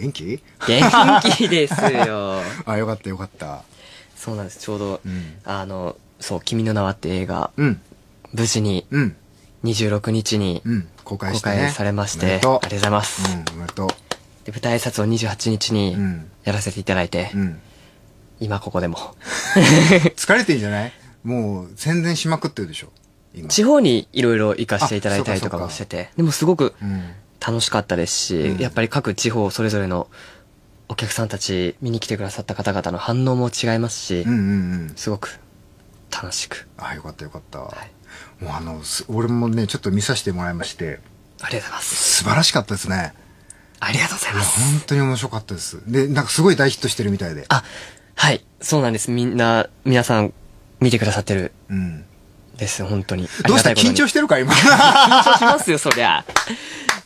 元気元気ですよ あよかったよかったそうなんですちょうど、うん、あのそう「君の名は」って映画、うん、無事に、うん、26日に、うん、公開、ね、公開されましてありがとうございます、うん、おめでとうで舞台挨拶を28日にやらせていただいて、うん、今ここでも 疲れてんじゃないもう宣伝しまくってるでしょ地方にいろいろ行かせていただいたりとかもしててでもすごく、うん、楽しかったですし、うん、やっぱり各地方それぞれのお客さんたち見に来てくださった方々の反応も違いますし、うんうんうん、すごく楽しくあよかったよかった、はい、もうあの俺もねちょっと見させてもらいましてありがとうございます素晴らしかったですねありがとうございます本当に面白かったですでなんかすごい大ヒットしてるみたいであはいそうなんですみんな皆さん見てくださってるうんです本当にどうした緊張してるか今 緊張しますよそりゃ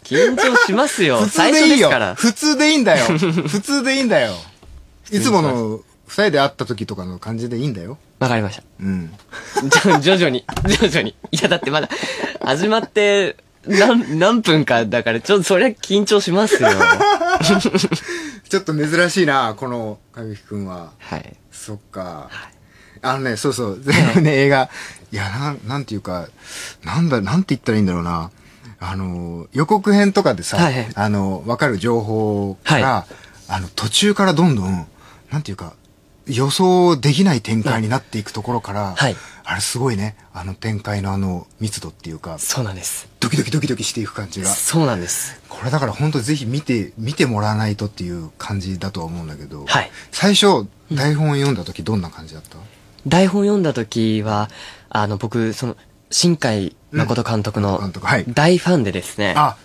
緊張しますよ。普通でいいよ。普通でいいんだよ。普通でいいんだよ。いつもの二人で会った時とかの感じでいいんだよ。わかりました。うん。徐々に、徐々に。いや、だってまだ、始まって、何、何分かだから、ちょっとそりゃ緊張しますよ。ちょっと珍しいな、この、かゆきくんは。はい。そっか。はい、あのね、そうそう、全部ね、映画、いや、なん、なんていうか、なんだ、なんて言ったらいいんだろうな。あの、予告編とかでさ、はいはい、あの、分かる情報から、はい、あの、途中からどんどん、なんていうか、予想できない展開になっていくところから、はい、あれすごいね、あの展開のあの密度っていうか、そうなんです。ドキドキドキドキしていく感じが。そうなんです。これだから本当ぜひ見て、見てもらわないとっていう感じだとは思うんだけど、はい、最初、台本読んだ時どんな感じだった、うん、台本読んだ時は、あの僕、その、新海誠監督の大ファンでですね、うんはい、あ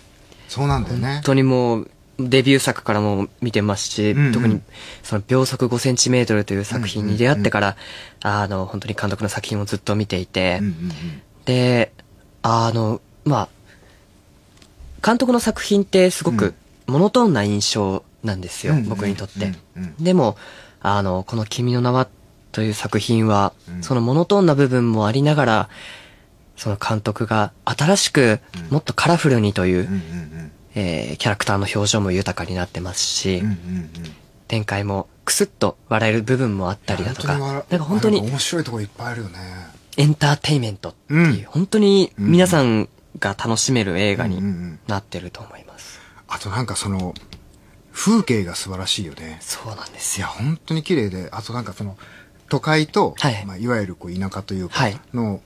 そうなんだよね本当にもうデビュー作からも見てますし、うんうん、特にその秒速5センチメートルという作品に出会ってから、うんうんうん、あの、本当に監督の作品をずっと見ていて、うんうんうん、で、あの、まあ、監督の作品ってすごくモノトーンな印象なんですよ、うん、僕にとって、うんうんうん。でも、あの、この君の名はという作品は、うん、そのモノトーンな部分もありながら、その監督が新しくもっとカラフルにという、えー、キャラクターの表情も豊かになってますし、展開もくすっと笑える部分もあったりだとか、なんか本当に面白いとこいっぱいあるよね。エンターテイメントっていう、本当に皆さんが楽しめる映画になってると思います。あとなんかその、風景が素晴らしいよね。そうなんですよ。いや、本当に綺麗で、あとなんかその、都会と、はいまあ、いわゆるこう田舎というか、の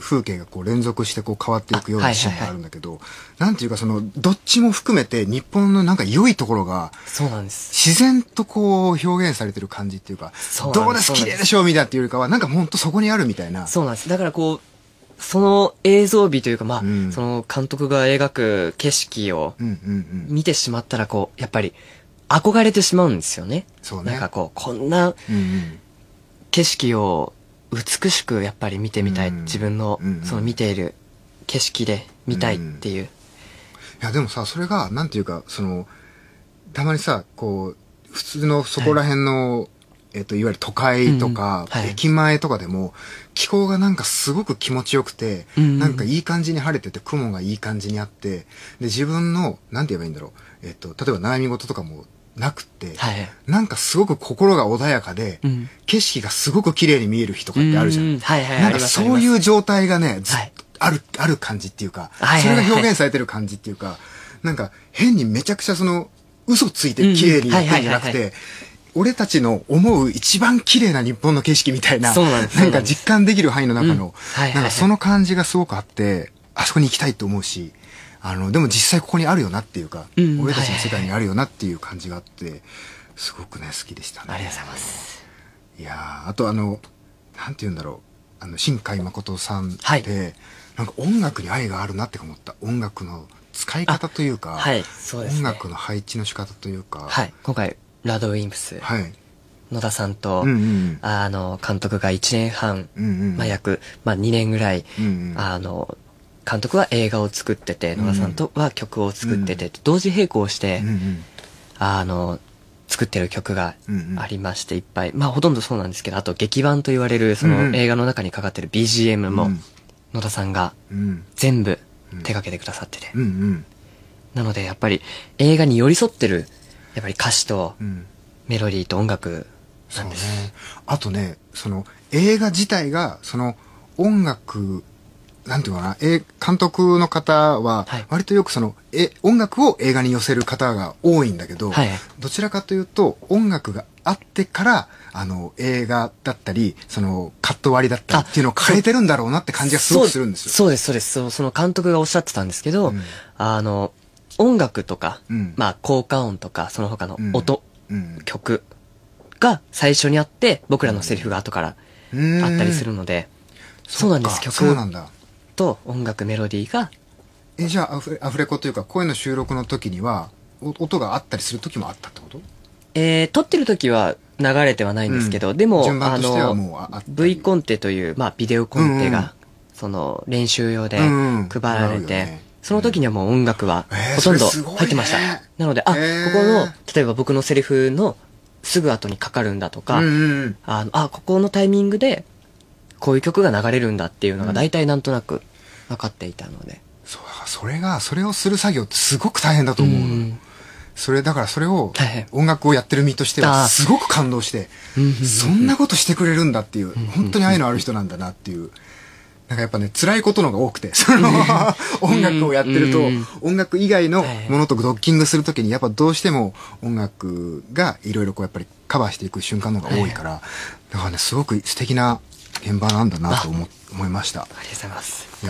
風景がこう連続してこう変わっていくようなシーンがあるんだけど、はいはいはい、なんていうかその、どっちも含めて日本のなんか良いところが、そうなんです。自然とこう表現されてる感じっていうか、うどうです綺麗でしょうみたいなっていうよりかは、なんか本当そこにあるみたいな。そうなんです。だからこう、その映像美というか、まあ、うん、その監督が描く景色を見てしまったら、こう、やっぱり憧れてしまうんですよね。そうね。なんかこう、こんな景色を美しくやっぱり見てみたい、うん、自分のその見ている景色で見たいっていう、うん、いやでもさそれがなんていうかそのたまにさこう普通のそこら辺の、はい、えっと、いわゆる都会とか、うんはい、駅前とかでも、気候がなんかすごく気持ちよくて、うんうん、なんかいい感じに晴れてて、雲がいい感じにあって、で、自分の、なんて言えばいいんだろう、えっと、例えば悩み事とかもなくて、はい、なんかすごく心が穏やかで、うん、景色がすごく綺麗に見える日とかってあるじゃん。はいはい、なんかそういう状態がね、ずっとある、ある感じっていうか、それが表現されてる感じっていうか、なんか変にめちゃくちゃその、嘘ついて綺麗にやってんじゃなくて、俺たちの思う一番綺麗な日本の景色みたいな、なんなんか実感できる範囲の中の、なんかその感じがすごくあって、あそこに行きたいと思うし、あのでも実際ここにあるよなっていうか、うん、俺たちの世界にあるよなっていう感じがあって、すごくね好きでしたねありがとうございますいやあとあのなんて言うんだろうあの新海誠さんって、はい、なんか音楽に愛があるなって思った音楽の使い方というか、はいそうです、ね、音楽の配置の仕方というか、はい、今回ラドウィンプス、はい、野田さんと、うんうん、あの監督が1年半、うんうん、まあ、約、まあ、2年ぐらい、うんうん、あの監督は映画を作ってて、野田さんとは曲を作ってて、うん、同時並行して、うんうん、あの、作ってる曲がありまして、いっぱい。まあ、ほとんどそうなんですけど、あと劇版と言われる、その映画の中にかかってる BGM も、野田さんが全部手掛けてくださってて。なので、やっぱり映画に寄り添ってる、やっぱり歌詞と、メロディーと音楽なんです。ね。あとね、その映画自体が、その音楽なんていうかな、え、監督の方は、割とよくその、え、音楽を映画に寄せる方が多いんだけど、はい、どちらかというと、音楽があってから、あの、映画だったり、その、カット割りだったりっていうのを変えてるんだろうなって感じがすごくするんですよ。そうそうです、そうですそ。その監督がおっしゃってたんですけど、うん、あの、音楽とか、うん、まあ、効果音とか、その他の音、うん、曲が最初にあって、僕らのセリフが後からあったりするので、そうなんです、曲。そうなんだ。と音楽メロディーがえじゃあアフレアフレコというか声の収録の時には音があったりする時もあったってことえー、撮ってる時は流れてはないんですけど、うん、でもあの V コンテという、まあ、ビデオコンテが、うんうん、その練習用で配られて、うんうんね、その時にはもう音楽はほとんど入ってました、えーね、なのであ、えー、ここの例えば僕のセリフのすぐ後にかかるんだとか、うんうん、あのあここのタイミングでこういう曲が流れるんだっていうのが大体なんとなく分かっていたのでそうだからそれがそれをする作業ってすごく大変だと思う、うん、それだからそれを音楽をやってる身としてはすごく感動して、そんなことしてくれるんだっていう、本当に愛のある人なんだなっていう。なんかやっぱね、辛いことのが多くて、その、音楽をやってると、音楽以外のものとドッキングするときに、やっぱどうしても音楽がいろいろこうやっぱりカバーしていく瞬間のが多いから、だからね、すごく素敵な現場なんだなと思思いました。ありがとうございます。